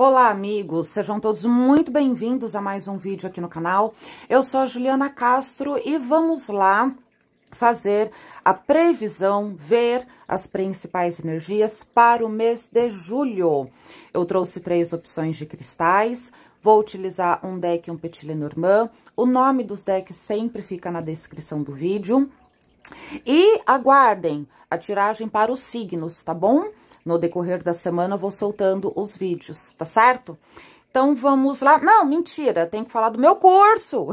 Olá, amigos! Sejam todos muito bem-vindos a mais um vídeo aqui no canal. Eu sou a Juliana Castro e vamos lá fazer a previsão, ver as principais energias para o mês de julho. Eu trouxe três opções de cristais, Vou utilizar um deck um Petit Lenormand. O nome dos decks sempre fica na descrição do vídeo. E aguardem a tiragem para os signos, tá bom? No decorrer da semana, eu vou soltando os vídeos, tá certo? Então, vamos lá. Não, mentira, tem que falar do meu curso.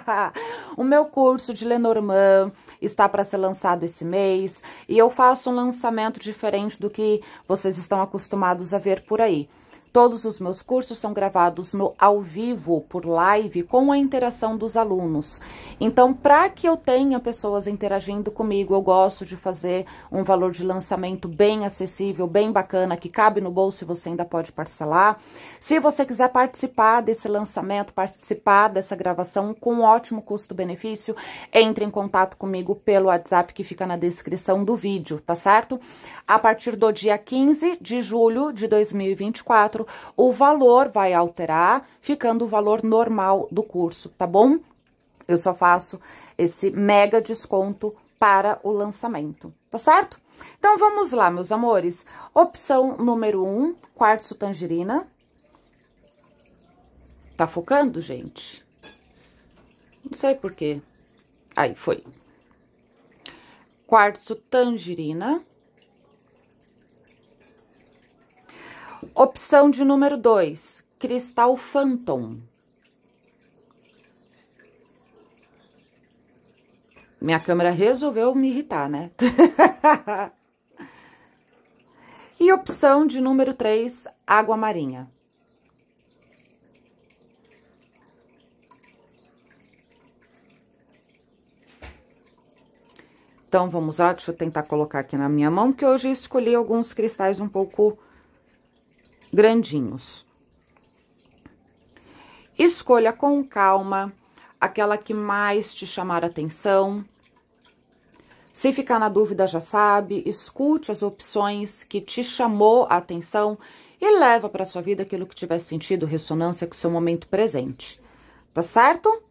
o meu curso de Lenormand está para ser lançado esse mês. E eu faço um lançamento diferente do que vocês estão acostumados a ver por aí. Todos os meus cursos são gravados no ao vivo, por live, com a interação dos alunos. Então, para que eu tenha pessoas interagindo comigo, eu gosto de fazer um valor de lançamento bem acessível, bem bacana, que cabe no bolso e você ainda pode parcelar. Se você quiser participar desse lançamento, participar dessa gravação com um ótimo custo-benefício, entre em contato comigo pelo WhatsApp que fica na descrição do vídeo, tá certo? A partir do dia 15 de julho de 2024, o valor vai alterar, ficando o valor normal do curso, tá bom? Eu só faço esse mega desconto para o lançamento, tá certo? Então, vamos lá, meus amores. Opção número 1, um, quartzo tangerina. Tá focando, gente? Não sei por quê. Aí, foi. Quartzo tangerina. Opção de número 2, cristal Phantom. Minha câmera resolveu me irritar, né? e opção de número 3, água marinha. Então, vamos lá, deixa eu tentar colocar aqui na minha mão, que hoje escolhi alguns cristais um pouco grandinhos. Escolha com calma aquela que mais te chamar atenção. Se ficar na dúvida, já sabe, escute as opções que te chamou a atenção e leva para sua vida aquilo que tiver sentido, ressonância com o seu momento presente. Tá certo?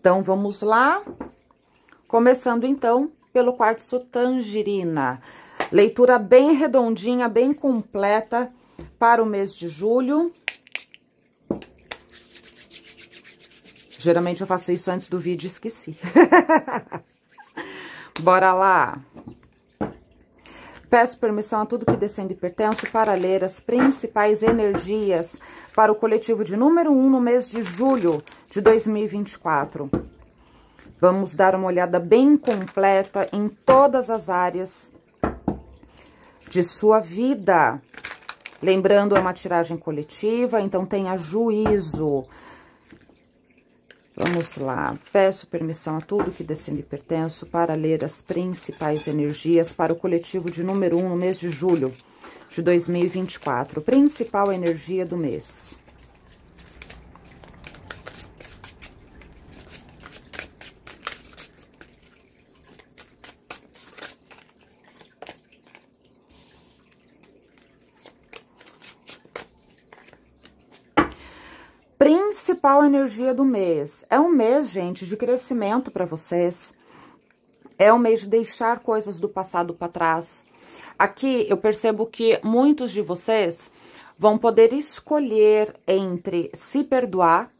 Então, vamos lá. Começando, então, pelo quartzo tangerina. Leitura bem redondinha, bem completa para o mês de julho. Geralmente eu faço isso antes do vídeo e esqueci. Bora lá! Peço permissão a tudo que descendo e pertenço para ler as principais energias para o coletivo de número 1 no mês de julho de 2024. Vamos dar uma olhada bem completa em todas as áreas de sua vida. Lembrando, é uma tiragem coletiva, então tenha juízo. Vamos lá. Peço permissão a tudo que desse e pertenço para ler as principais energias para o coletivo de número 1 um no mês de julho de 2024. Principal energia do mês. principal energia do mês. É um mês, gente, de crescimento para vocês. É um mês de deixar coisas do passado para trás. Aqui eu percebo que muitos de vocês vão poder escolher entre se perdoar.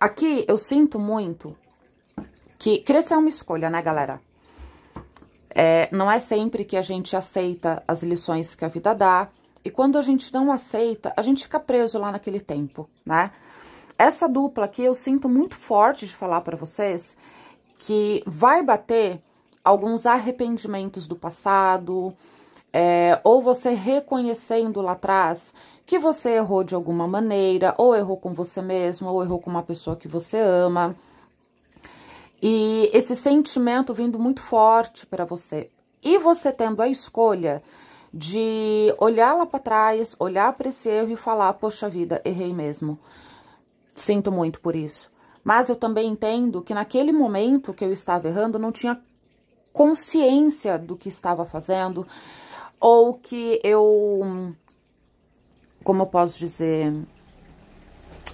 Aqui eu sinto muito que crescer é uma escolha, né, galera? É, não é sempre que a gente aceita as lições que a vida dá. E quando a gente não aceita, a gente fica preso lá naquele tempo, né? Essa dupla aqui eu sinto muito forte de falar para vocês que vai bater alguns arrependimentos do passado, é, ou você reconhecendo lá atrás que você errou de alguma maneira, ou errou com você mesmo, ou errou com uma pessoa que você ama. E esse sentimento vindo muito forte para você. E você tendo a escolha de olhar lá para trás, olhar para esse erro e falar: poxa vida, errei mesmo. Sinto muito por isso. Mas eu também entendo que naquele momento que eu estava errando, não tinha consciência do que estava fazendo, ou que eu. Como eu posso dizer?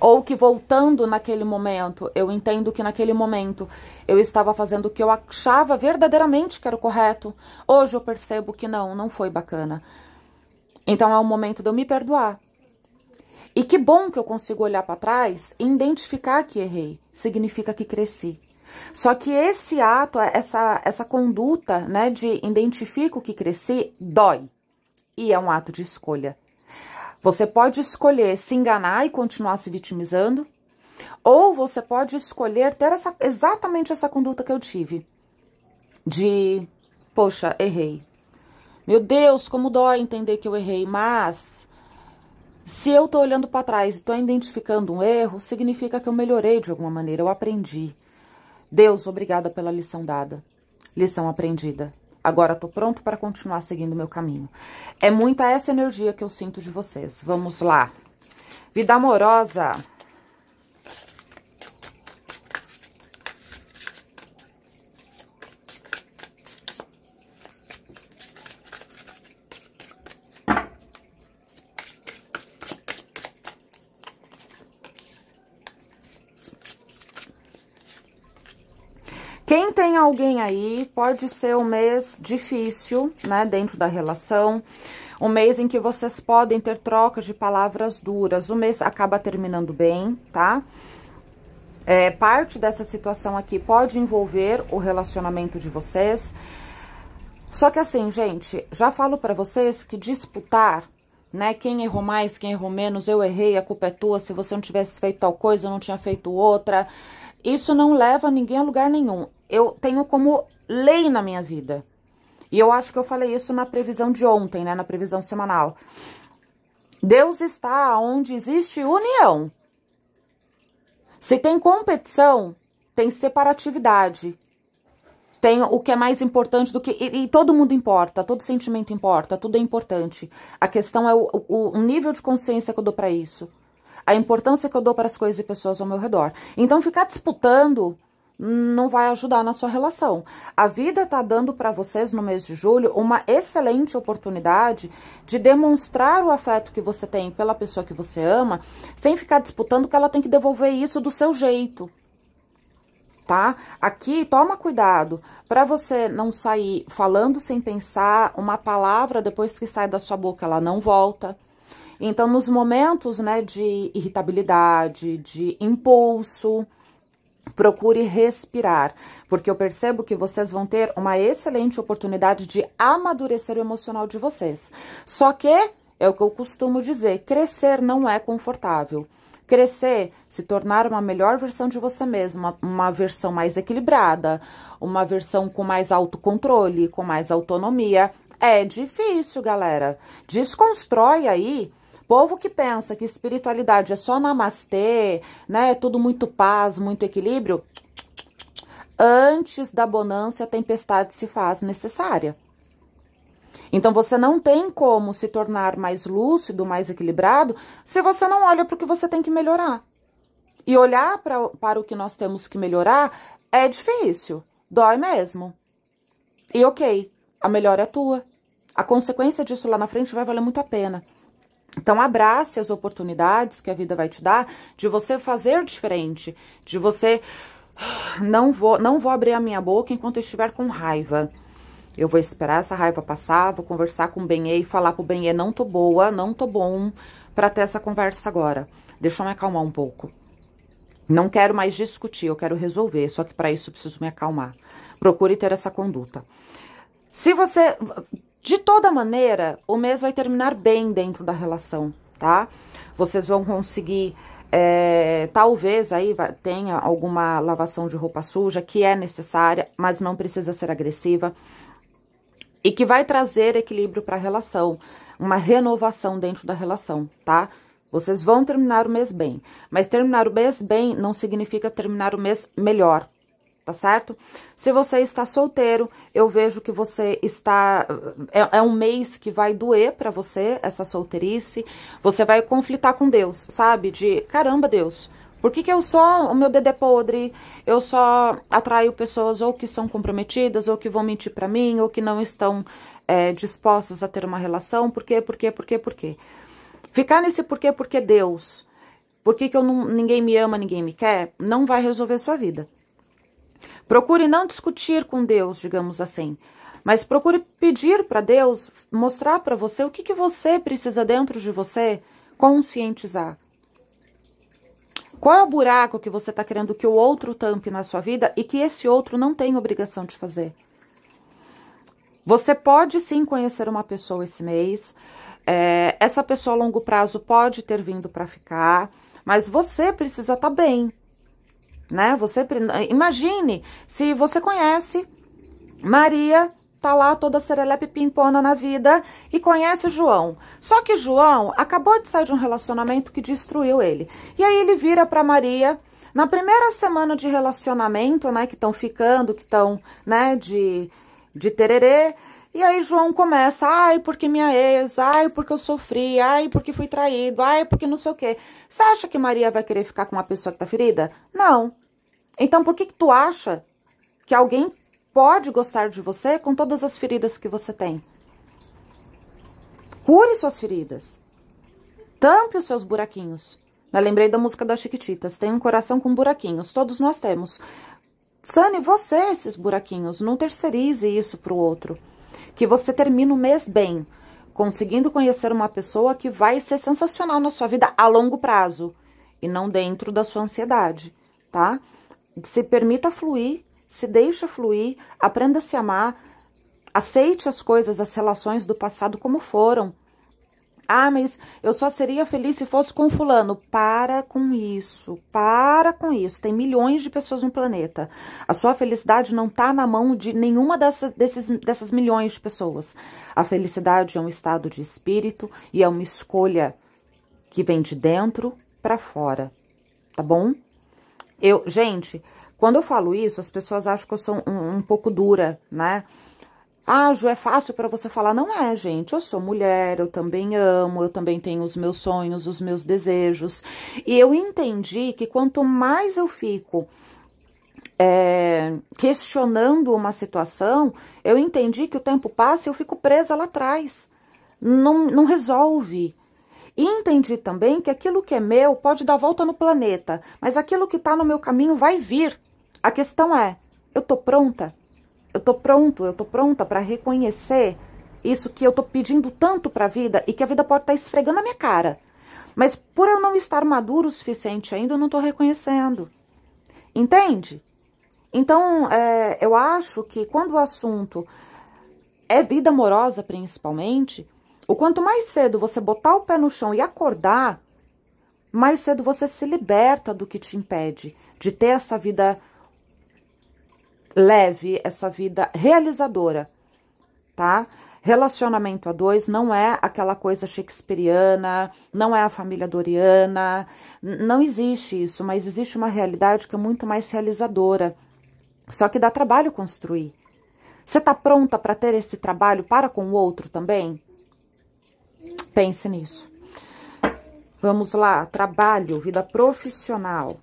ou que voltando naquele momento, eu entendo que naquele momento eu estava fazendo o que eu achava verdadeiramente que era o correto. Hoje eu percebo que não, não foi bacana. Então é o momento de eu me perdoar. E que bom que eu consigo olhar para trás e identificar que errei. Significa que cresci. Só que esse ato, essa, essa conduta, né, de identifico que cresci, dói. E é um ato de escolha. Você pode escolher se enganar e continuar se vitimizando, ou você pode escolher ter essa, exatamente essa conduta que eu tive, de, poxa, errei. Meu Deus, como dói entender que eu errei, mas se eu tô olhando para trás e tô identificando um erro, significa que eu melhorei de alguma maneira, eu aprendi. Deus, obrigada pela lição dada, lição aprendida. Agora tô pronto para continuar seguindo meu caminho. É muita essa energia que eu sinto de vocês. Vamos lá. Vida amorosa. julguem aí, pode ser um mês difícil, né, dentro da relação, um mês em que vocês podem ter trocas de palavras duras, o mês acaba terminando bem, tá? É, parte dessa situação aqui pode envolver o relacionamento de vocês, só que assim, gente, já falo para vocês que disputar né? Quem errou mais, quem errou menos, eu errei, a culpa é tua, se você não tivesse feito tal coisa, eu não tinha feito outra. Isso não leva ninguém a lugar nenhum. Eu tenho como lei na minha vida. E eu acho que eu falei isso na previsão de ontem, né? Na previsão semanal. Deus está onde existe união. Se tem competição, tem separatividade. Tem o que é mais importante do que. E, e todo mundo importa, todo sentimento importa, tudo é importante. A questão é o, o, o nível de consciência que eu dou para isso a importância que eu dou para as coisas e pessoas ao meu redor. Então, ficar disputando não vai ajudar na sua relação. A vida está dando para vocês no mês de julho uma excelente oportunidade de demonstrar o afeto que você tem pela pessoa que você ama, sem ficar disputando que ela tem que devolver isso do seu jeito. Tá? Aqui, toma cuidado para você não sair falando sem pensar uma palavra depois que sai da sua boca, ela não volta. Então, nos momentos né, de irritabilidade, de impulso, procure respirar, porque eu percebo que vocês vão ter uma excelente oportunidade de amadurecer o emocional de vocês. Só que, é o que eu costumo dizer, crescer não é confortável crescer, se tornar uma melhor versão de você mesma, uma versão mais equilibrada, uma versão com mais autocontrole, com mais autonomia. É difícil, galera. Desconstrói aí Povo que pensa que espiritualidade é só namastê, né? É tudo muito paz, muito equilíbrio. Antes da bonança, a tempestade se faz necessária. Então você não tem como se tornar mais lúcido, mais equilibrado, se você não olha para o que você tem que melhorar. E olhar pra, para o que nós temos que melhorar é difícil, dói mesmo. E ok, a melhor é tua. A consequência disso lá na frente vai valer muito a pena. Então, abrace as oportunidades que a vida vai te dar de você fazer diferente, de você. Ah, não vou, não vou abrir a minha boca enquanto eu estiver com raiva. Eu vou esperar essa raiva passar, vou conversar com o Benê e falar pro Benê, não tô boa, não tô bom para ter essa conversa agora. Deixa eu me acalmar um pouco. Não quero mais discutir, eu quero resolver, só que para isso eu preciso me acalmar. Procure ter essa conduta. Se você de toda maneira, o mês vai terminar bem dentro da relação, tá? Vocês vão conseguir, é, talvez aí tenha alguma lavação de roupa suja que é necessária, mas não precisa ser agressiva e que vai trazer equilíbrio para a relação, uma renovação dentro da relação, tá? Vocês vão terminar o mês bem, mas terminar o mês bem não significa terminar o mês melhor, tá certo? Se você está solteiro, eu vejo que você está. É, é um mês que vai doer para você essa solteirice. Você vai conflitar com Deus, sabe? De caramba, Deus. Por que, que eu só, o meu dedé podre, eu só atraio pessoas ou que são comprometidas, ou que vão mentir para mim, ou que não estão é, dispostas a ter uma relação? Por quê, por quê, por quê, por quê? Ficar nesse por quê, por quê Deus, por que, que eu não, ninguém me ama, ninguém me quer, não vai resolver a sua vida. Procure não discutir com Deus, digamos assim, mas procure pedir para Deus mostrar para você o que, que você precisa dentro de você conscientizar. Qual é o buraco que você está querendo que o outro tampe na sua vida e que esse outro não tem obrigação de fazer? Você pode sim conhecer uma pessoa esse mês. É, essa pessoa a longo prazo pode ter vindo para ficar, mas você precisa estar tá bem né? Você imagine se você conhece Maria tá lá toda serelepe pimpona na vida e conhece João. Só que João acabou de sair de um relacionamento que destruiu ele. E aí ele vira para Maria na primeira semana de relacionamento, né, que estão ficando, que estão, né, de de tererê, e aí João começa, ai, porque minha ex, ai, porque eu sofri, ai, porque fui traído, ai, porque não sei o quê. Você acha que Maria vai querer ficar com uma pessoa que tá ferida? Não. Então por que que tu acha que alguém pode gostar de você com todas as feridas que você tem? Cure suas feridas. Tampe os seus buraquinhos. Eu lembrei da música das Chiquititas. Tem um coração com buraquinhos. Todos nós temos. Sane você esses buraquinhos. Não terceirize isso pro outro que você termine o mês bem, conseguindo conhecer uma pessoa que vai ser sensacional na sua vida a longo prazo e não dentro da sua ansiedade, tá? Se permita fluir, se deixa fluir, aprenda a se amar, aceite as coisas, as relações do passado como foram, ah, mas eu só seria feliz se fosse com fulano. Para com isso, para com isso. Tem milhões de pessoas no planeta. A sua felicidade não está na mão de nenhuma dessas, desses, dessas milhões de pessoas. A felicidade é um estado de espírito e é uma escolha que vem de dentro para fora, tá bom? Eu, gente, quando eu falo isso, as pessoas acham que eu sou um, um pouco dura, né? Ah, Ju, é fácil para você falar? Não é, gente. Eu sou mulher, eu também amo, eu também tenho os meus sonhos, os meus desejos. E eu entendi que quanto mais eu fico é, questionando uma situação, eu entendi que o tempo passa e eu fico presa lá atrás. Não, não resolve. E entendi também que aquilo que é meu pode dar volta no planeta, mas aquilo que está no meu caminho vai vir. A questão é, eu tô pronta eu tô pronto, eu tô pronta para reconhecer isso que eu tô pedindo tanto para a vida e que a vida pode estar tá esfregando a minha cara. Mas por eu não estar maduro o suficiente ainda, eu não tô reconhecendo. Entende? Então, é, eu acho que quando o assunto é vida amorosa, principalmente, o quanto mais cedo você botar o pé no chão e acordar, mais cedo você se liberta do que te impede de ter essa vida leve, essa vida realizadora, tá? Relacionamento a dois não é aquela coisa shakespeariana, não é a família doriana, não existe isso, mas existe uma realidade que é muito mais realizadora. Só que dá trabalho construir. Você tá pronta para ter esse trabalho para com o outro também? Pense nisso. Vamos lá, trabalho, vida profissional.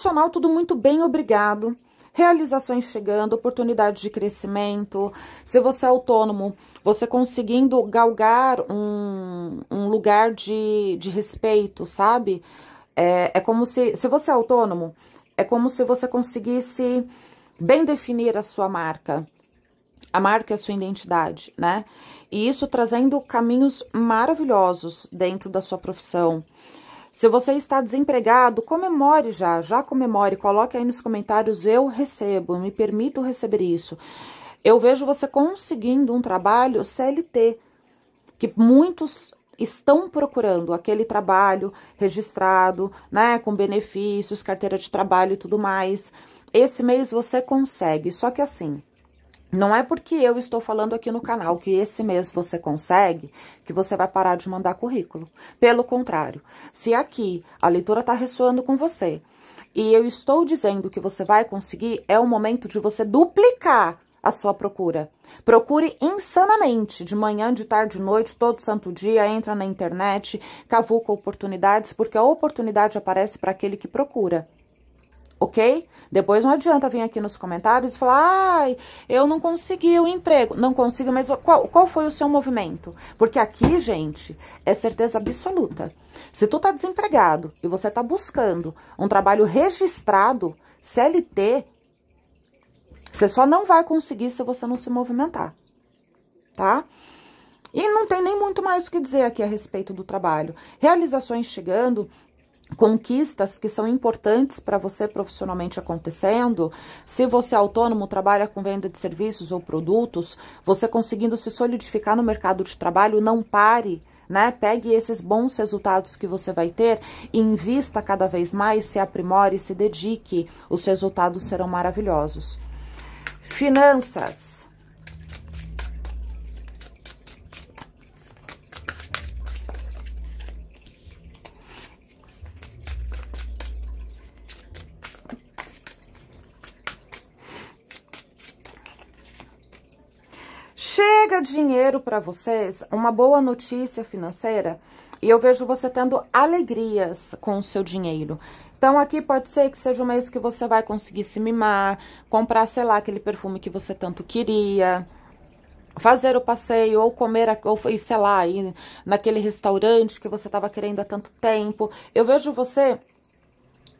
profissional, tudo muito bem, obrigado. Realizações chegando, oportunidades de crescimento. Se você é autônomo, você conseguindo galgar um, um lugar de, de respeito, sabe? É, é como se. Se você é autônomo, é como se você conseguisse bem definir a sua marca. A marca é a sua identidade, né? E isso trazendo caminhos maravilhosos dentro da sua profissão. Se você está desempregado, comemore já, já comemore, coloque aí nos comentários, eu recebo, me permito receber isso. Eu vejo você conseguindo um trabalho CLT, que muitos estão procurando aquele trabalho registrado, né, com benefícios, carteira de trabalho e tudo mais. Esse mês você consegue, só que assim, não é porque eu estou falando aqui no canal que esse mês você consegue, que você vai parar de mandar currículo. Pelo contrário, se aqui a leitura está ressoando com você e eu estou dizendo que você vai conseguir, é o momento de você duplicar a sua procura. Procure insanamente, de manhã, de tarde, de noite, todo santo dia, entra na internet, cavuca oportunidades, porque a oportunidade aparece para aquele que procura ok? Depois não adianta vir aqui nos comentários e falar, ai, eu não consegui o emprego. Não consigo, mas qual, qual foi o seu movimento? Porque aqui, gente, é certeza absoluta. Se tu tá desempregado e você tá buscando um trabalho registrado, CLT, você só não vai conseguir se você não se movimentar, tá? E não tem nem muito mais o que dizer aqui a respeito do trabalho. Realizações chegando, conquistas que são importantes para você profissionalmente acontecendo, se você é autônomo, trabalha com venda de serviços ou produtos, você conseguindo se solidificar no mercado de trabalho, não pare. Né? Pegue esses bons resultados que você vai ter e invista cada vez mais, se aprimore, se dedique, os resultados serão maravilhosos. Finanças. chega dinheiro para vocês, uma boa notícia financeira, e eu vejo você tendo alegrias com o seu dinheiro. Então, aqui pode ser que seja um mês que você vai conseguir se mimar, comprar, sei lá, aquele perfume que você tanto queria, fazer o passeio, ou comer, ou sei lá, ir naquele restaurante que você estava querendo há tanto tempo. Eu vejo você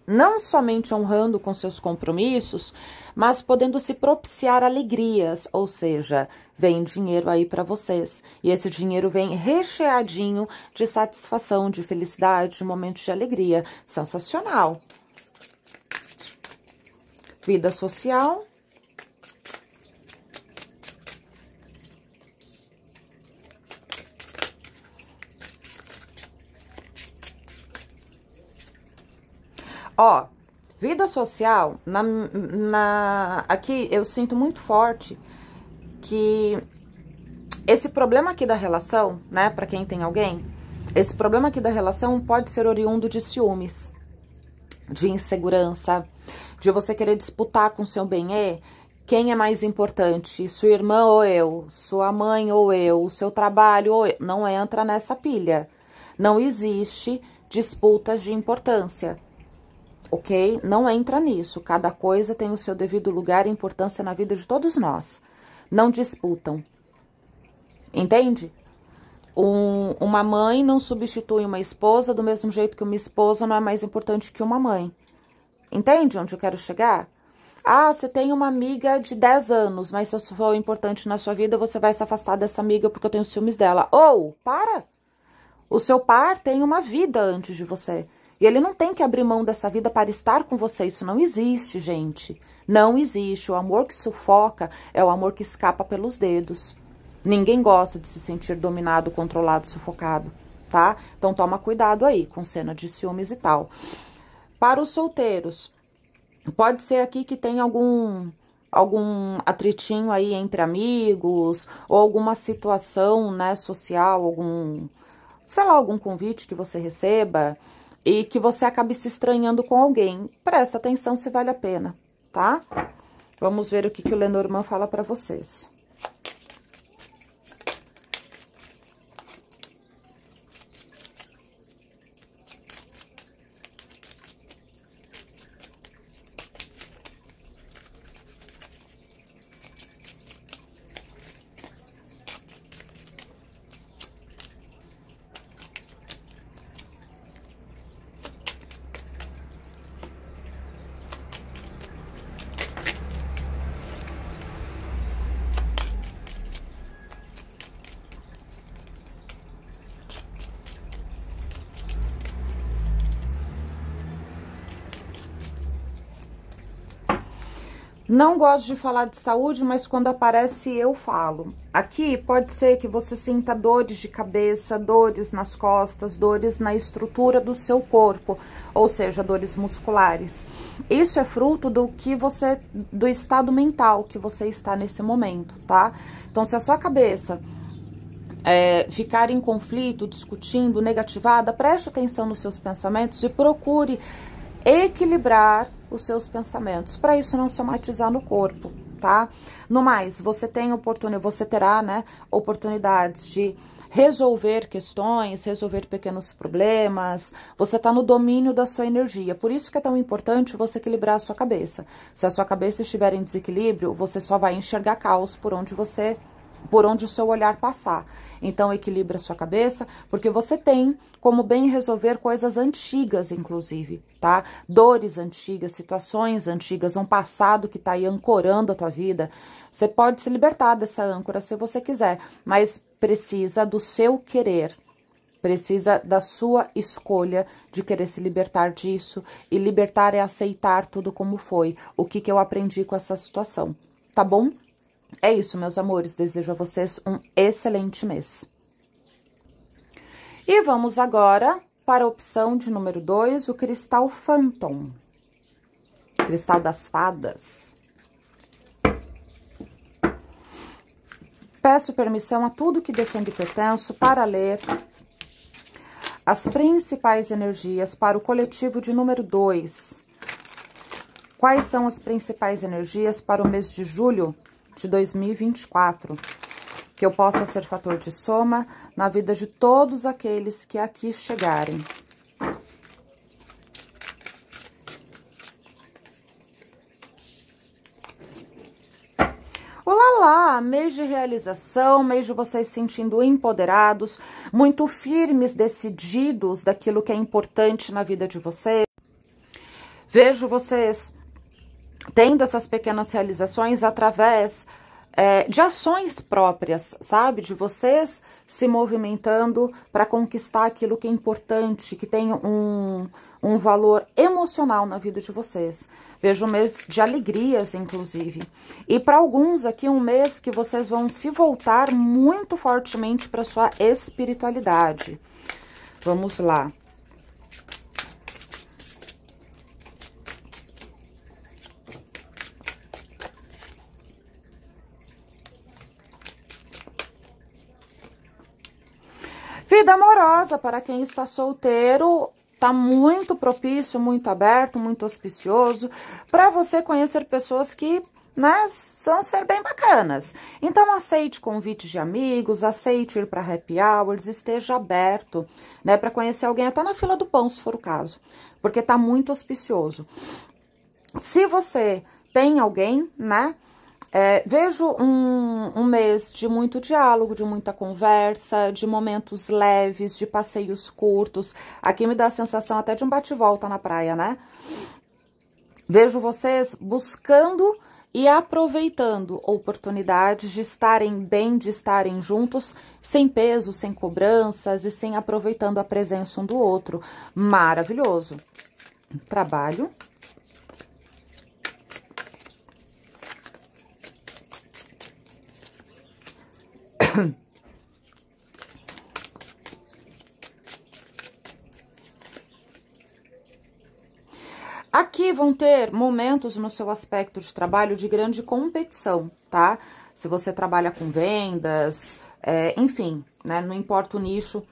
não somente honrando com seus compromissos, mas podendo se propiciar alegrias, ou seja, vem dinheiro aí para vocês. E esse dinheiro vem recheadinho de satisfação, de felicidade, de momentos de alegria. Sensacional! Vida social. Ó, vida social, na, na, aqui eu sinto muito forte que esse problema aqui da relação, né, para quem tem alguém, esse problema aqui da relação pode ser oriundo de ciúmes, de insegurança, de você querer disputar com seu bem-é quem é mais importante, sua irmã ou eu, sua mãe ou eu, seu trabalho ou eu. Não entra nessa pilha. Não existe disputas de importância, ok? Não entra nisso. Cada coisa tem o seu devido lugar e importância na vida de todos nós não disputam. Entende? Um, uma mãe não substitui uma esposa do mesmo jeito que uma esposa não é mais importante que uma mãe. Entende onde eu quero chegar? Ah, você tem uma amiga de 10 anos, mas se eu for importante na sua vida, você vai se afastar dessa amiga porque eu tenho ciúmes dela. Ou, para! O seu par tem uma vida antes de você. E ele não tem que abrir mão dessa vida para estar com você. Isso não existe, gente. Não existe. O amor que sufoca é o amor que escapa pelos dedos. Ninguém gosta de se sentir dominado, controlado, sufocado, tá? Então toma cuidado aí com cena de ciúmes e tal. Para os solteiros, pode ser aqui que tem algum algum atritinho aí entre amigos ou alguma situação, né, social, algum sei lá, algum convite que você receba e que você acabe se estranhando com alguém. Presta atenção se vale a pena, tá? Vamos ver o que, que o Lenormand fala para vocês. Não gosto de falar de saúde, mas quando aparece eu falo. Aqui pode ser que você sinta dores de cabeça, dores nas costas, dores na estrutura do seu corpo, ou seja, dores musculares. Isso é fruto do que você do estado mental que você está nesse momento, tá? Então se a sua cabeça é, ficar em conflito, discutindo, negativada, preste atenção nos seus pensamentos e procure equilibrar os seus pensamentos, para isso não somatizar no corpo, tá? No mais, você tem oportunidade, você terá, né, oportunidades de resolver questões, resolver pequenos problemas. Você está no domínio da sua energia. Por isso que é tão importante você equilibrar a sua cabeça. Se a sua cabeça estiver em desequilíbrio, você só vai enxergar caos por onde você por onde o seu olhar passar. Então, equilibre a sua cabeça, porque você tem como bem resolver coisas antigas, inclusive, tá? Dores antigas, situações antigas, um passado que tá aí ancorando a tua vida. Você pode se libertar dessa âncora se você quiser, mas precisa do seu querer, precisa da sua escolha de querer se libertar disso e libertar é aceitar tudo como foi, o que que eu aprendi com essa situação, tá bom? É isso, meus amores. Desejo a vocês um excelente mês. E vamos agora para a opção de número 2, o cristal Phantom. Cristal das fadas. Peço permissão a tudo que descende e pertenço para ler as principais energias para o coletivo de número 2. Quais são as principais energias para o mês de julho de 2024, que eu possa ser fator de soma na vida de todos aqueles que aqui chegarem. Olá lá, mês de realização, mês de vocês sentindo empoderados, muito firmes, decididos daquilo que é importante na vida de vocês. Vejo vocês tendo essas pequenas realizações através é, de ações próprias, sabe? De vocês se movimentando para conquistar aquilo que é importante, que tem um, um valor emocional na vida de vocês. Vejo um mês de alegrias, inclusive. E para alguns aqui, um mês que vocês vão se voltar muito fortemente para sua espiritualidade. Vamos lá. Vida amorosa, para quem está solteiro, tá muito propício, muito aberto, muito auspicioso para você conhecer pessoas que né, são ser bem bacanas. Então, aceite convites de amigos, aceite ir para happy hours, esteja aberto, né, para conhecer alguém até na fila do pão, se for o caso, porque tá muito auspicioso. Se você tem alguém, né, é, vejo um, um mês de muito diálogo, de muita conversa, de momentos leves, de passeios curtos. Aqui me dá a sensação até de um bate-volta na praia, né? Vejo vocês buscando e aproveitando oportunidades de estarem bem, de estarem juntos, sem peso, sem cobranças e sem aproveitando a presença um do outro. Maravilhoso. Trabalho Aqui vão ter momentos no seu aspecto de trabalho de grande competição, tá? Se você trabalha com vendas, é, enfim, né? Não importa o nicho,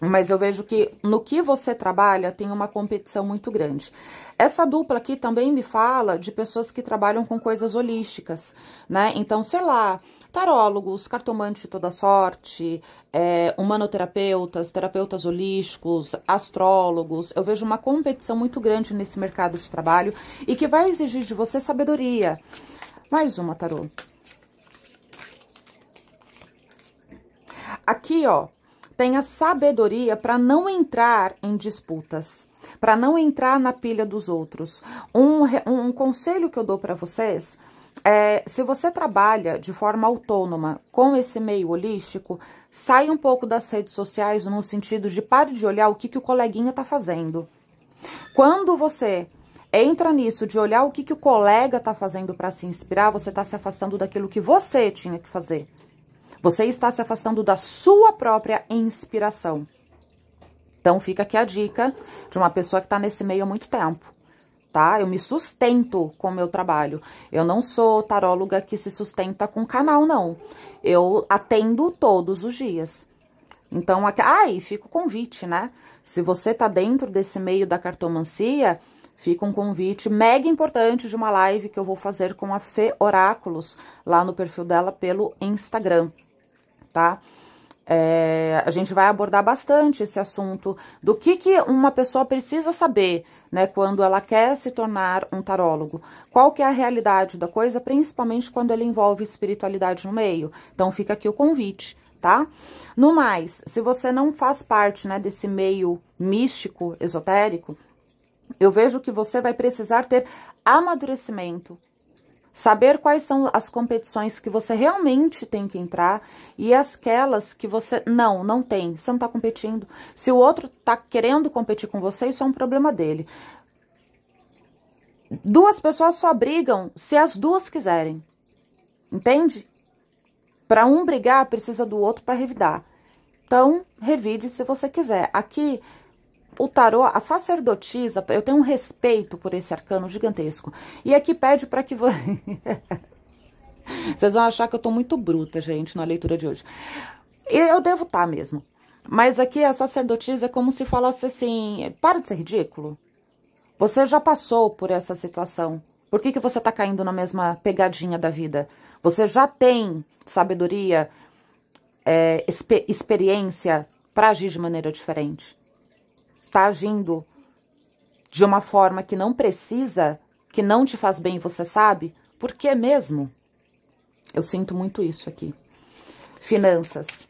mas eu vejo que no que você trabalha tem uma competição muito grande. Essa dupla aqui também me fala de pessoas que trabalham com coisas holísticas, né? Então, sei lá, tarólogos, cartomantes de toda sorte, é, humanoterapeutas, terapeutas holísticos, astrólogos. Eu vejo uma competição muito grande nesse mercado de trabalho e que vai exigir de você sabedoria. Mais uma, tarô. Aqui, ó, tenha sabedoria para não entrar em disputas, para não entrar na pilha dos outros. Um, um conselho que eu dou para vocês é, se você trabalha de forma autônoma com esse meio holístico, sai um pouco das redes sociais no sentido de pare de olhar o que, que o coleguinha está fazendo. Quando você entra nisso de olhar o que, que o colega está fazendo para se inspirar, você está se afastando daquilo que você tinha que fazer. Você está se afastando da sua própria inspiração. Então fica aqui a dica de uma pessoa que está nesse meio há muito tempo tá? Eu me sustento com o meu trabalho. Eu não sou taróloga que se sustenta com canal, não. Eu atendo todos os dias. Então, aqui... ah, fica o convite, né? Se você tá dentro desse meio da cartomancia, fica um convite mega importante de uma live que eu vou fazer com a Fê Oráculos, lá no perfil dela pelo Instagram, tá? É... a gente vai abordar bastante esse assunto do que, que uma pessoa precisa saber né? Quando ela quer se tornar um tarólogo. Qual que é a realidade da coisa, principalmente quando ele envolve espiritualidade no meio. Então fica aqui o convite, tá? No mais, se você não faz parte, né, desse meio místico, esotérico, eu vejo que você vai precisar ter amadurecimento, Saber quais são as competições que você realmente tem que entrar e aquelas que você não, não tem, você não está competindo. Se o outro está querendo competir com você, isso é um problema dele. Duas pessoas só brigam se as duas quiserem. Entende? Para um brigar, precisa do outro para revidar. Então, revide se você quiser. Aqui o tarô, a sacerdotisa, eu tenho um respeito por esse arcano gigantesco. E aqui é pede para que você... Vocês vão achar que eu tô muito bruta, gente, na leitura de hoje. Eu devo estar tá mesmo. Mas aqui a sacerdotisa é como se falasse assim, para de ser ridículo. Você já passou por essa situação. Por que, que você tá caindo na mesma pegadinha da vida? Você já tem sabedoria, é, experiência para agir de maneira diferente tá agindo de uma forma que não precisa, que não te faz bem, você sabe? Por que mesmo? Eu sinto muito isso aqui. Finanças.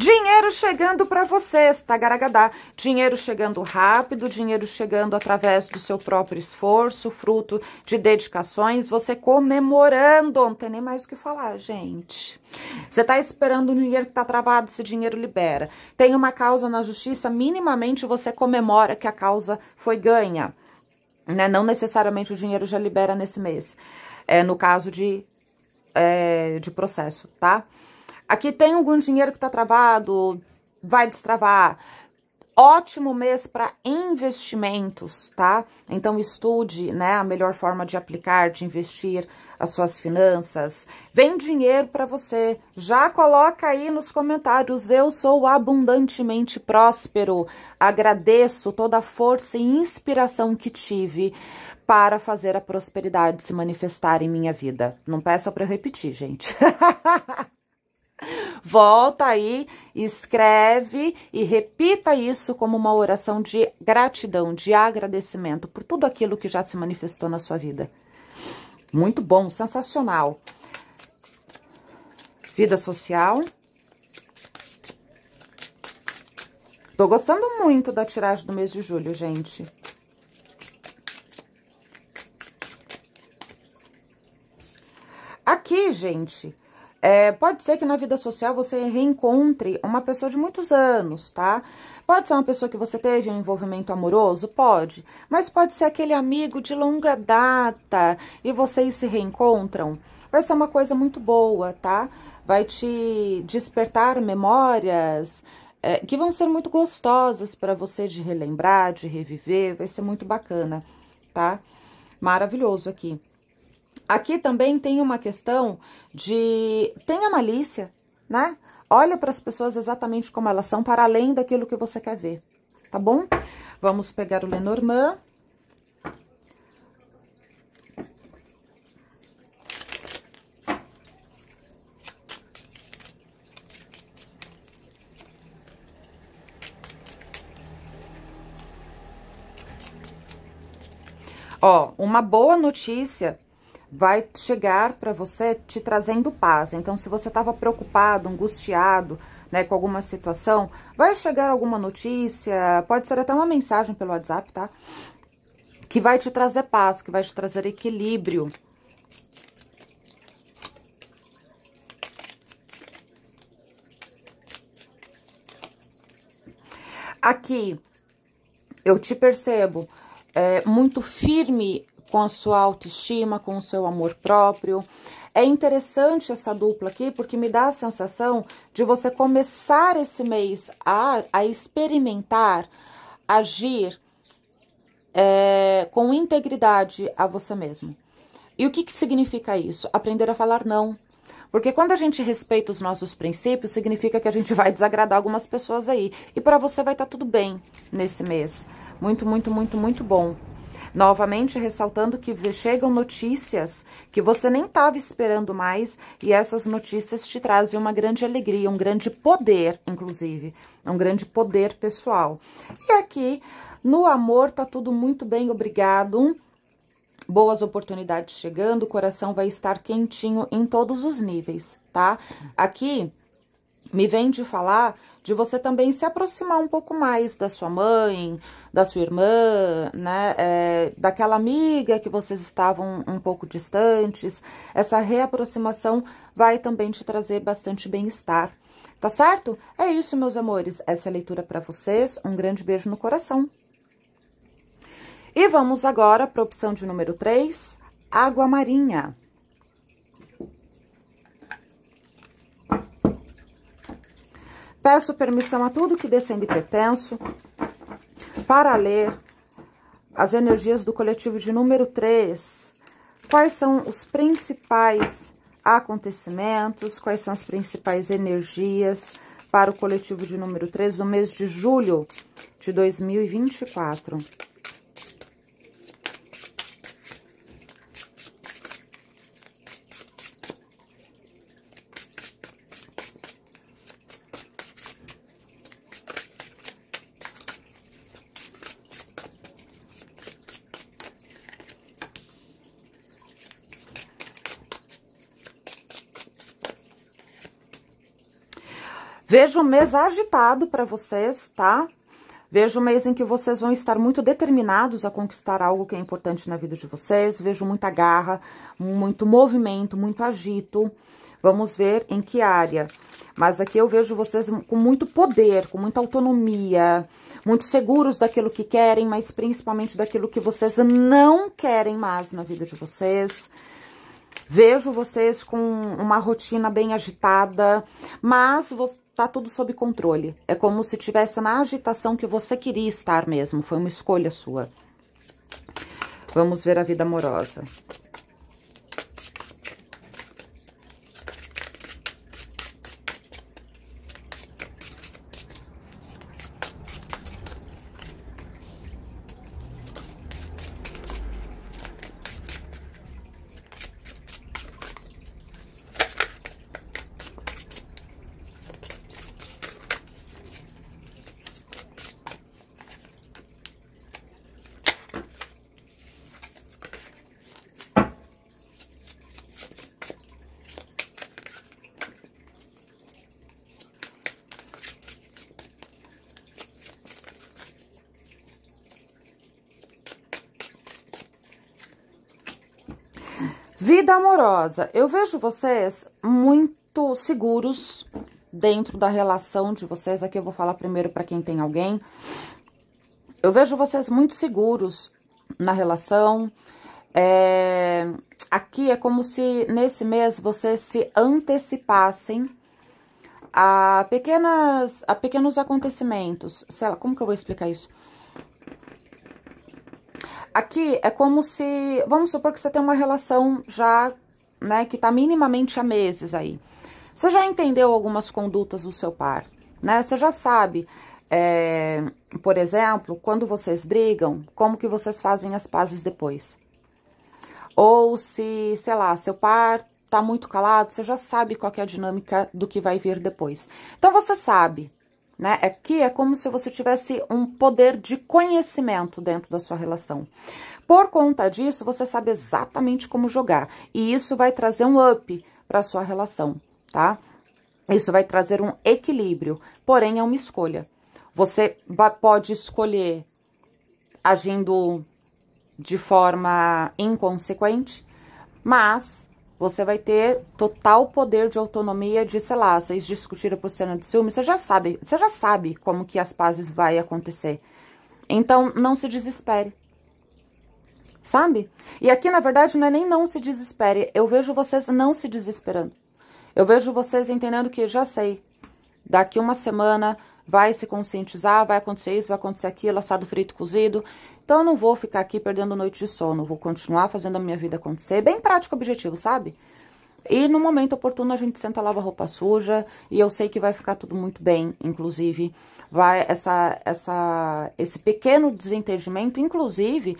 Dinheiro chegando para vocês, garagadá Dinheiro chegando rápido, dinheiro chegando através do seu próprio esforço, fruto de dedicações, você comemorando. Não tem nem mais o que falar, gente. Você tá esperando o dinheiro que tá travado, esse dinheiro libera. Tem uma causa na justiça, minimamente você comemora que a causa foi ganha. Né? Não necessariamente o dinheiro já libera nesse mês. É, no caso de, é, de processo, tá? Aqui tem algum dinheiro que está travado, vai destravar. Ótimo mês para investimentos, tá? Então estude, né, a melhor forma de aplicar, de investir as suas finanças. Vem dinheiro para você. Já coloca aí nos comentários, eu sou abundantemente próspero. Agradeço toda a força e inspiração que tive para fazer a prosperidade se manifestar em minha vida. Não peça para eu repetir, gente. Volta aí, escreve e repita isso como uma oração de gratidão, de agradecimento por tudo aquilo que já se manifestou na sua vida. Muito bom, sensacional. Vida social. Tô gostando muito da tiragem do mês de julho, gente. Aqui, gente, é, pode ser que na vida social você reencontre uma pessoa de muitos anos, tá? Pode ser uma pessoa que você teve um envolvimento amoroso? Pode. Mas pode ser aquele amigo de longa data e vocês se reencontram? Vai ser uma coisa muito boa, tá? Vai te despertar memórias é, que vão ser muito gostosas para você de relembrar, de reviver. Vai ser muito bacana, tá? Maravilhoso aqui. Aqui também tem uma questão de tenha malícia, né? Olha para as pessoas exatamente como elas são, para além daquilo que você quer ver, tá bom? Vamos pegar o Lenormand. Ó, uma boa notícia vai chegar para você te trazendo paz. Então, se você estava preocupado, angustiado, né, com alguma situação, vai chegar alguma notícia, pode ser até uma mensagem pelo WhatsApp, tá? Que vai te trazer paz, que vai te trazer equilíbrio. Aqui, eu te percebo é, muito firme com a sua autoestima, com o seu amor próprio. É interessante essa dupla aqui porque me dá a sensação de você começar esse mês a, a experimentar, agir é, com integridade a você mesmo. E o que, que significa isso? Aprender a falar não. Porque quando a gente respeita os nossos princípios, significa que a gente vai desagradar algumas pessoas aí. E para você vai estar tá tudo bem nesse mês. Muito, muito, muito, muito bom. Novamente ressaltando que chegam notícias que você nem estava esperando mais e essas notícias te trazem uma grande alegria, um grande poder, inclusive, um grande poder pessoal. E aqui, no amor, tá tudo muito bem, obrigado. Boas oportunidades chegando, o coração vai estar quentinho em todos os níveis, tá? Aqui me vem de falar de você também se aproximar um pouco mais da sua mãe, da sua irmã, né, é, daquela amiga que vocês estavam um pouco distantes. Essa reaproximação vai também te trazer bastante bem-estar, tá certo? É isso, meus amores. Essa é a leitura para vocês. Um grande beijo no coração. E vamos agora para a opção de número 3, água marinha. Peço permissão a tudo que descendo e pertenço, para ler as energias do coletivo de número 3, quais são os principais acontecimentos, quais são as principais energias para o coletivo de número 3 no mês de julho de 2024. Vejo um mês agitado para vocês, tá? Vejo um mês em que vocês vão estar muito determinados a conquistar algo que é importante na vida de vocês. Vejo muita garra, muito movimento, muito agito. Vamos ver em que área. Mas aqui eu vejo vocês com muito poder, com muita autonomia, muito seguros daquilo que querem, mas principalmente daquilo que vocês não querem mais na vida de vocês. Vejo vocês com uma rotina bem agitada, mas está tudo sob controle. É como se tivesse na agitação que você queria estar mesmo, foi uma escolha sua. Vamos ver a vida amorosa. Vida amorosa. Eu vejo vocês muito seguros dentro da relação de vocês. Aqui eu vou falar primeiro para quem tem alguém. Eu vejo vocês muito seguros na relação. É... Aqui é como se nesse mês vocês se antecipassem a pequenas a pequenos acontecimentos. Sei lá, como que eu vou explicar isso? Aqui é como se, vamos supor que você tem uma relação já, né, que tá minimamente há meses aí. Você já entendeu algumas condutas do seu par, né? Você já sabe, é, por exemplo, quando vocês brigam, como que vocês fazem as pazes depois. Ou se, sei lá, seu par tá muito calado, você já sabe qual é a dinâmica do que vai vir depois. Então, você sabe, né? Aqui é como se você tivesse um poder de conhecimento dentro da sua relação. Por conta disso, você sabe exatamente como jogar. E isso vai trazer um up para sua relação, tá? Isso vai trazer um equilíbrio, porém é uma escolha. Você pode escolher agindo de forma inconsequente, mas você vai ter total poder de autonomia de, sei lá, vocês discutiram por cena de ciúme, você já sabe, você já sabe como que as pazes vai acontecer. Então, não se desespere. Sabe? E aqui, na verdade, não é nem não se desespere, eu vejo vocês não se desesperando. Eu vejo vocês entendendo que, já sei, daqui uma semana vai se conscientizar, vai acontecer isso, vai acontecer aquilo, assado, frito, cozido, então, eu não vou ficar aqui perdendo noite de sono, vou continuar fazendo a minha vida acontecer. Bem prático objetivo, sabe? E no momento oportuno a gente senta, lava roupa suja, e eu sei que vai ficar tudo muito bem, inclusive. Vai essa, essa, esse pequeno desentendimento, inclusive,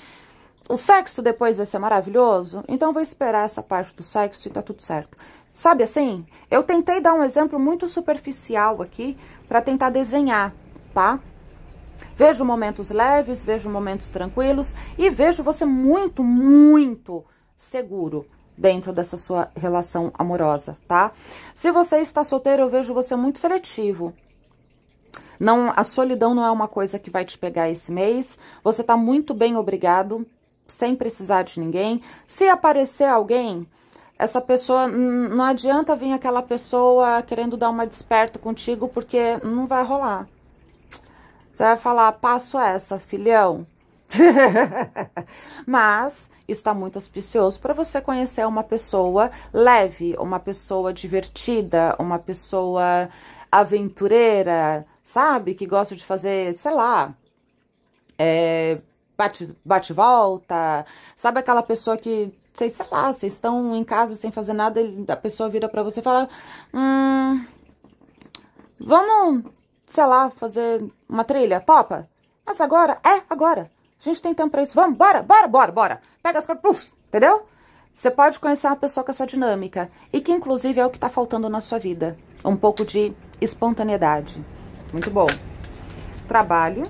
o sexo depois vai ser maravilhoso, então vou esperar essa parte do sexo e tá tudo certo. Sabe assim? Eu tentei dar um exemplo muito superficial aqui para tentar desenhar, tá? Vejo momentos leves, vejo momentos tranquilos e vejo você muito, muito seguro dentro dessa sua relação amorosa, tá? Se você está solteiro, eu vejo você muito seletivo. Não, a solidão não é uma coisa que vai te pegar esse mês. Você tá muito bem obrigado, sem precisar de ninguém. Se aparecer alguém, essa pessoa, não adianta vir aquela pessoa querendo dar uma desperta contigo, porque não vai rolar. Você vai falar, passo essa, filhão. Mas está muito auspicioso para você conhecer uma pessoa leve, uma pessoa divertida, uma pessoa aventureira, sabe? Que gosta de fazer, sei lá, é, bate, bate volta, sabe aquela pessoa que, sei, sei lá, vocês estão em casa sem fazer nada, a pessoa vira para você e fala, hum, vamos sei lá, fazer uma trilha, topa? Mas agora, é agora. A gente tem tempo pra isso. Vamos, bora, bora, bora, bora. Pega as coisas, puf entendeu? Você pode conhecer uma pessoa com essa dinâmica. E que, inclusive, é o que tá faltando na sua vida. Um pouco de espontaneidade. Muito bom. Trabalho.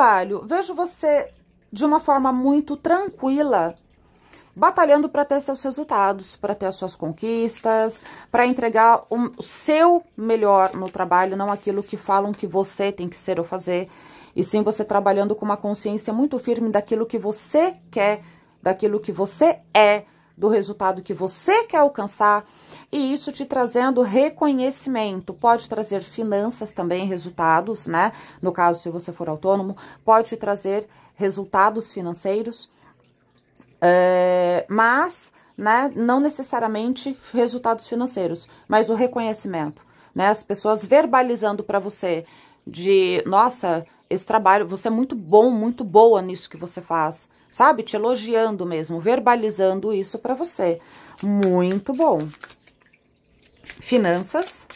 trabalho, vejo você de uma forma muito tranquila, batalhando para ter seus resultados, para ter as suas conquistas, para entregar um, o seu melhor no trabalho, não aquilo que falam que você tem que ser ou fazer, e sim você trabalhando com uma consciência muito firme daquilo que você quer, daquilo que você é, do resultado que você quer alcançar e isso te trazendo reconhecimento. Pode trazer finanças também, resultados, né? No caso, se você for autônomo, pode te trazer resultados financeiros, é, mas, né, não necessariamente resultados financeiros, mas o reconhecimento, né? As pessoas verbalizando para você de, nossa, esse trabalho, você é muito bom, muito boa nisso que você faz sabe? Te elogiando mesmo, verbalizando isso para você. Muito bom. Finanças.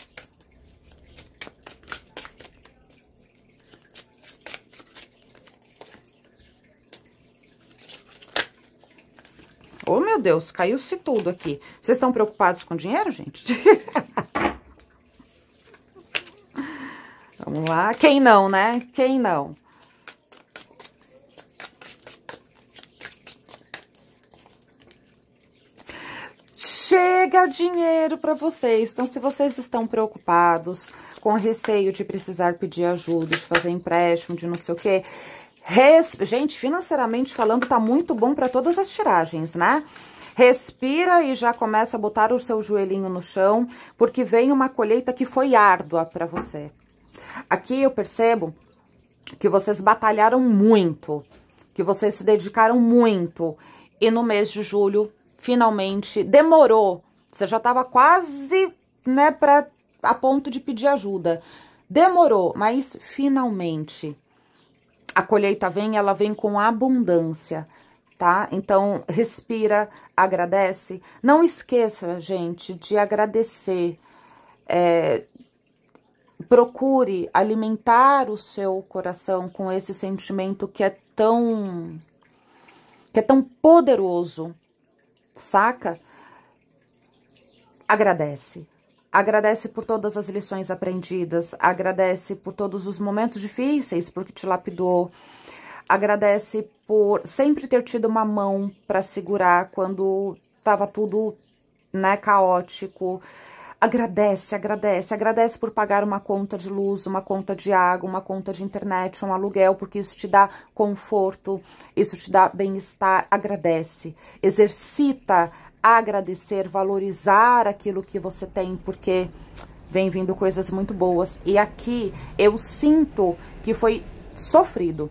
Oh, meu Deus, caiu-se tudo aqui. Vocês estão preocupados com dinheiro, gente? Vamos lá. Quem não, né? Quem não? chega dinheiro para vocês. Então, se vocês estão preocupados com receio de precisar pedir ajuda, de fazer empréstimo, de não sei o quê, res... gente, financeiramente falando, tá muito bom para todas as tiragens, né? Respira e já começa a botar o seu joelhinho no chão, porque vem uma colheita que foi árdua para você. Aqui eu percebo que vocês batalharam muito, que vocês se dedicaram muito, e no mês de julho finalmente demorou. Você já estava quase, né, para a ponto de pedir ajuda. Demorou, mas finalmente a colheita vem, ela vem com abundância, tá? Então, respira, agradece. Não esqueça, gente, de agradecer. É, procure alimentar o seu coração com esse sentimento que é tão que é tão poderoso, saca? Agradece. Agradece por todas as lições aprendidas, agradece por todos os momentos difíceis, porque te lapidou. Agradece por sempre ter tido uma mão para segurar quando estava tudo, né, caótico. Agradece, agradece, agradece por pagar uma conta de luz, uma conta de água, uma conta de internet, um aluguel, porque isso te dá conforto, isso te dá bem-estar. Agradece, exercita agradecer, valorizar aquilo que você tem, porque vem vindo coisas muito boas. E aqui eu sinto que foi sofrido.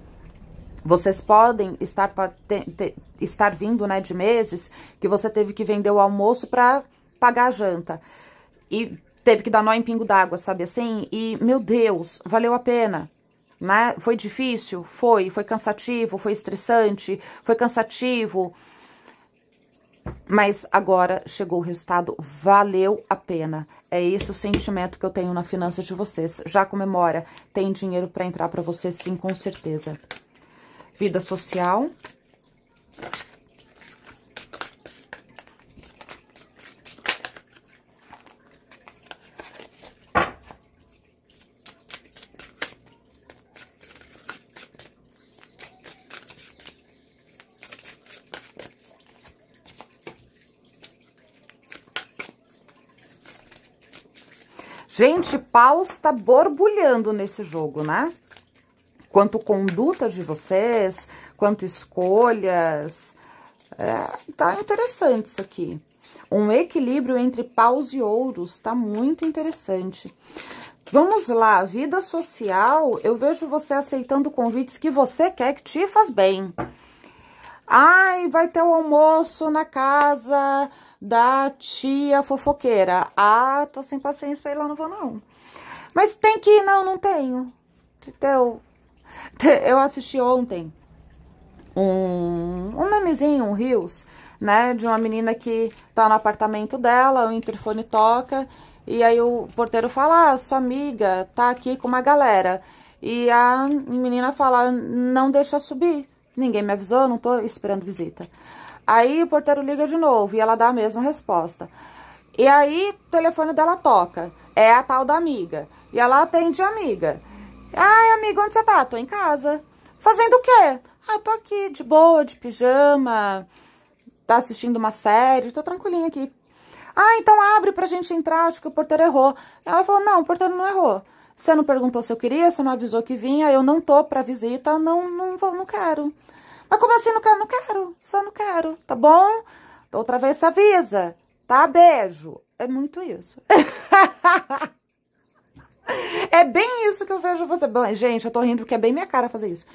Vocês podem estar, te, te, estar vindo né, de meses que você teve que vender o almoço para pagar a janta. E teve que dar nó em pingo d'água, sabe assim? E, meu Deus, valeu a pena. Né? Foi difícil? Foi. Foi cansativo? Foi estressante? Foi cansativo? Mas agora chegou o resultado, valeu a pena. É esse o sentimento que eu tenho na finança de vocês. Já comemora, tem dinheiro para entrar para vocês sim, com certeza. Vida social, Gente, paus tá borbulhando nesse jogo, né? Quanto conduta de vocês, quanto escolhas. É, tá interessante isso aqui. Um equilíbrio entre paus e ouros, tá muito interessante. Vamos lá, vida social, eu vejo você aceitando convites que você quer que te faz bem. Ai, vai ter o um almoço na casa da tia fofoqueira. Ah, tô sem paciência pra ir lá, não vou não. Mas tem que ir, não, não tenho. Entendeu? Eu assisti ontem um, um memezinho, um Rios, né? De uma menina que tá no apartamento dela, o interfone toca, e aí o porteiro fala, ah, sua amiga tá aqui com uma galera. E a menina fala, não deixa subir. Ninguém me avisou, não tô esperando visita. Aí o porteiro liga de novo e ela dá a mesma resposta. E aí o telefone dela toca. É a tal da amiga. E ela atende a amiga. Ai, amiga, onde você tá? Tô em casa. Fazendo o quê? Ah, tô aqui, de boa, de pijama. Tá assistindo uma série, tô tranquilinha aqui. Ah, então abre pra gente entrar, acho que o porteiro errou. Ela falou, não, o porteiro não errou. Você não perguntou se eu queria, você não avisou que vinha, eu não tô pra visita, não, não, vou, não quero. Mas como assim não quero? Não quero, só não quero, tá bom? Outra vez se avisa, tá? Beijo. É muito isso. é bem isso que eu vejo você. Bom, gente, eu tô rindo porque é bem minha cara fazer isso.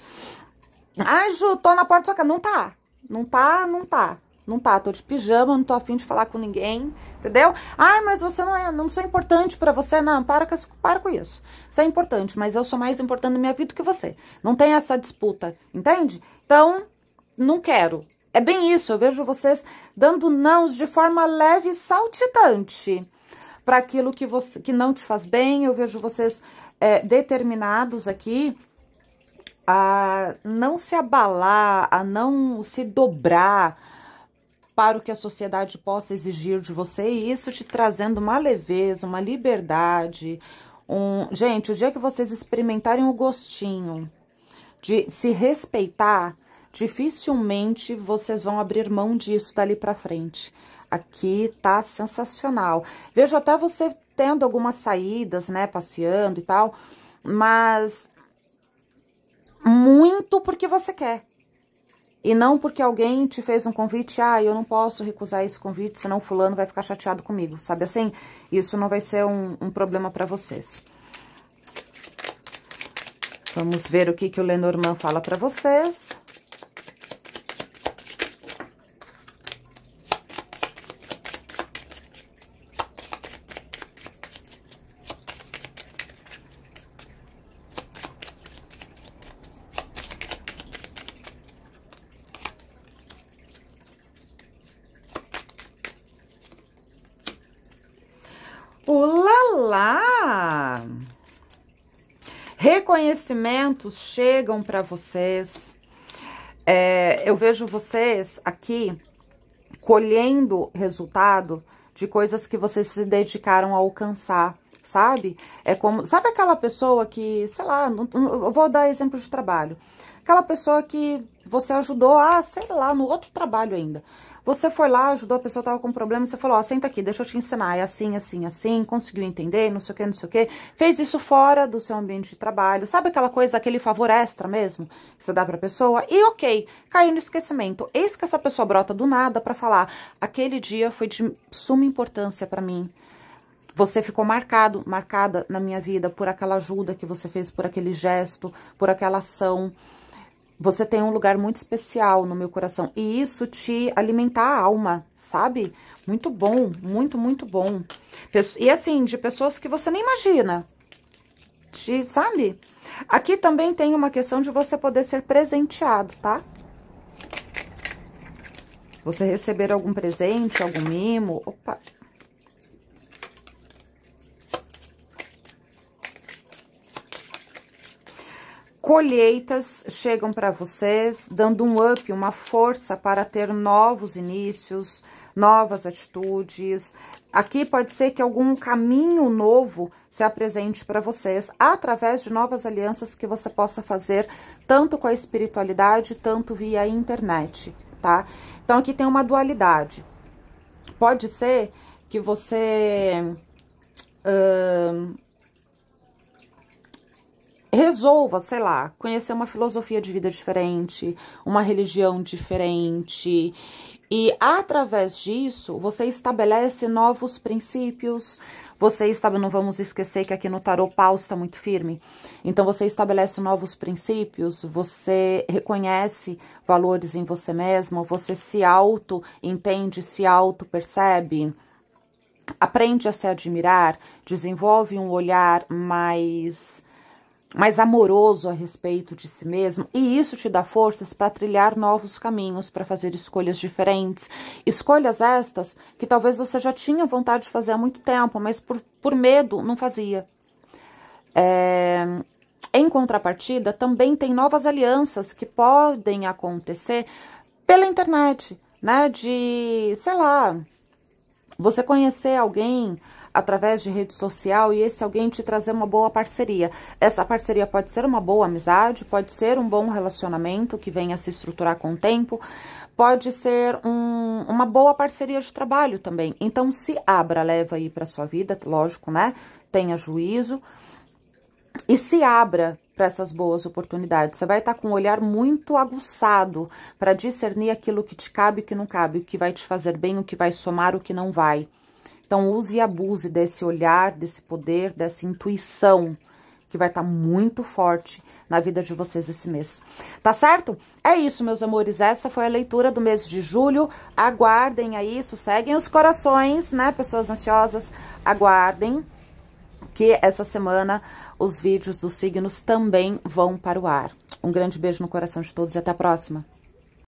Ai, Ju, tô na porta da sua casa. Não tá. Não tá, não tá. Não tá, tô de pijama, não tô afim de falar com ninguém, entendeu? Ai, mas você não é, não sou importante para você, não, para com, para com isso. Você é importante, mas eu sou mais importante na minha vida do que você. Não tem essa disputa, entende? Então, não quero. É bem isso, eu vejo vocês dando nãos de forma leve e saltitante para aquilo que, você, que não te faz bem. Eu vejo vocês é, determinados aqui a não se abalar, a não se dobrar para o que a sociedade possa exigir de você, e isso te trazendo uma leveza, uma liberdade. Um... Gente, o dia que vocês experimentarem o gostinho de se respeitar, dificilmente vocês vão abrir mão disso dali pra frente. Aqui tá sensacional. Vejo até você tendo algumas saídas, né, passeando e tal, mas muito porque você quer. E não porque alguém te fez um convite, ah, eu não posso recusar esse convite, senão fulano vai ficar chateado comigo, sabe assim? Isso não vai ser um, um problema para vocês. Vamos ver o que, que o Lenormand fala para vocês. conhecimentos chegam para vocês. É, eu vejo vocês aqui colhendo resultado de coisas que vocês se dedicaram a alcançar, sabe? É como, sabe aquela pessoa que, sei lá, não, não, eu vou dar exemplo de trabalho. Aquela pessoa que você ajudou a, sei lá, no outro trabalho ainda. Você foi lá, ajudou, a pessoa tava com problema, você falou, ó, senta aqui, deixa eu te ensinar, é assim, assim, assim, conseguiu entender, não sei o que, não sei o que. Fez isso fora do seu ambiente de trabalho, sabe aquela coisa, aquele favor extra mesmo que você dá pra pessoa? E ok, caiu no esquecimento. Eis que essa pessoa brota do nada para falar, aquele dia foi de suma importância para mim. Você ficou marcado, marcada na minha vida por aquela ajuda que você fez, por aquele gesto, por aquela ação. Você tem um lugar muito especial no meu coração. E isso te alimenta a alma, sabe? Muito bom, muito, muito bom. E assim, de pessoas que você nem imagina. Te, sabe? Aqui também tem uma questão de você poder ser presenteado, tá? Você receber algum presente, algum mimo. Opa, colheitas chegam para vocês, dando um up, uma força para ter novos inícios, novas atitudes. Aqui pode ser que algum caminho novo se apresente para vocês através de novas alianças que você possa fazer tanto com a espiritualidade, tanto via internet, tá? Então aqui tem uma dualidade. Pode ser que você resolva, sei lá, conhecer uma filosofia de vida diferente, uma religião diferente. E através disso, você estabelece novos princípios. Você sabe, não vamos esquecer que aqui no tarot pausa está muito firme. Então você estabelece novos princípios, você reconhece valores em você mesmo, você se auto entende, se auto percebe aprende a se admirar, desenvolve um olhar mais mais amoroso a respeito de si mesmo, e isso te dá forças para trilhar novos caminhos, para fazer escolhas diferentes. Escolhas estas que talvez você já tinha vontade de fazer há muito tempo, mas por, por medo não fazia. É, em contrapartida, também tem novas alianças que podem acontecer pela internet, né? De, sei lá, você conhecer alguém através de rede social e esse alguém te trazer uma boa parceria. Essa parceria pode ser uma boa amizade, pode ser um bom relacionamento que venha a se estruturar com o tempo, pode ser um, uma boa parceria de trabalho também. Então, se abra, leva aí para sua vida, lógico, né? Tenha juízo e se abra para essas boas oportunidades. Você vai estar tá com um olhar muito aguçado para discernir aquilo que te cabe e o que não cabe, o que vai te fazer bem, o que vai somar, o que não vai. Então, use e abuse desse olhar, desse poder, dessa intuição, que vai estar tá muito forte na vida de vocês esse mês. Tá certo? É isso, meus amores. Essa foi a leitura do mês de julho. Aguardem aí, seguem os corações, né, pessoas ansiosas. Aguardem que essa semana os vídeos dos signos também vão para o ar. Um grande beijo no coração de todos e até a próxima.